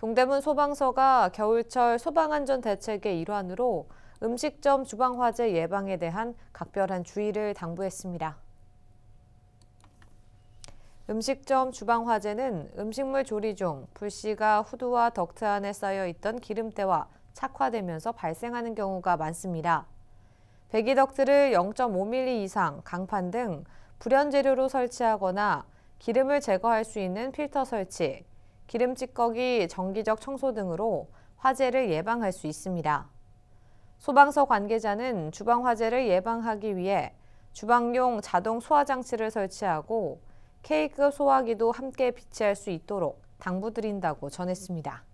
동대문 소방서가 겨울철 소방안전 대책의 일환으로 음식점 주방화재 예방에 대한 각별한 주의를 당부했습니다. 음식점 주방화재는 음식물 조리 중 불씨가 후드와 덕트 안에 쌓여 있던 기름때와 착화되면서 발생하는 경우가 많습니다. 배기 덕트를 0.5mm 이상, 강판 등 불연재료로 설치하거나 기름을 제거할 수 있는 필터 설치, 기름 찌꺼기, 정기적 청소 등으로 화재를 예방할 수 있습니다. 소방서 관계자는 주방 화재를 예방하기 위해 주방용 자동 소화 장치를 설치하고 K급 소화기도 함께 비치할 수 있도록 당부드린다고 전했습니다.